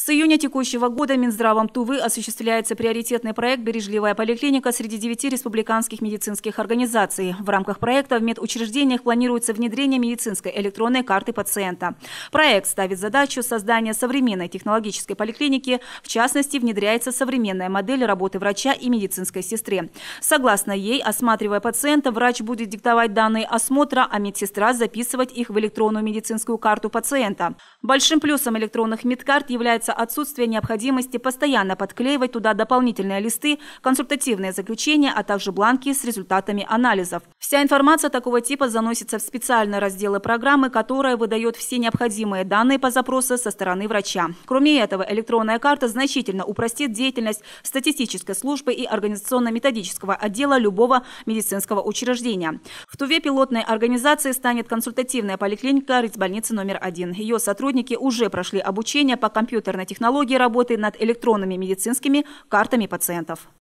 С июня текущего года Минздравом Тувы осуществляется приоритетный проект «Бережливая поликлиника» среди девяти республиканских медицинских организаций. В рамках проекта в медучреждениях планируется внедрение медицинской электронной карты пациента. Проект ставит задачу создания современной технологической поликлиники, в частности, внедряется современная модель работы врача и медицинской сестры. Согласно ей, осматривая пациента, врач будет диктовать данные осмотра, а медсестра записывать их в электронную медицинскую карту пациента. Большим плюсом электронных медкарт является отмечается отсутствие необходимости постоянно подклеивать туда дополнительные листы, консультативные заключения, а также бланки с результатами анализов. Вся информация такого типа заносится в специальные разделы программы, которая выдает все необходимые данные по запросу со стороны врача. Кроме этого, электронная карта значительно упростит деятельность статистической службы и организационно-методического отдела любого медицинского учреждения. В Туве пилотной организацией станет консультативная поликлиника больницы номер один. Ее сотрудники уже прошли обучение по компьютерной компьютерной технологии работы над электронными медицинскими картами пациентов.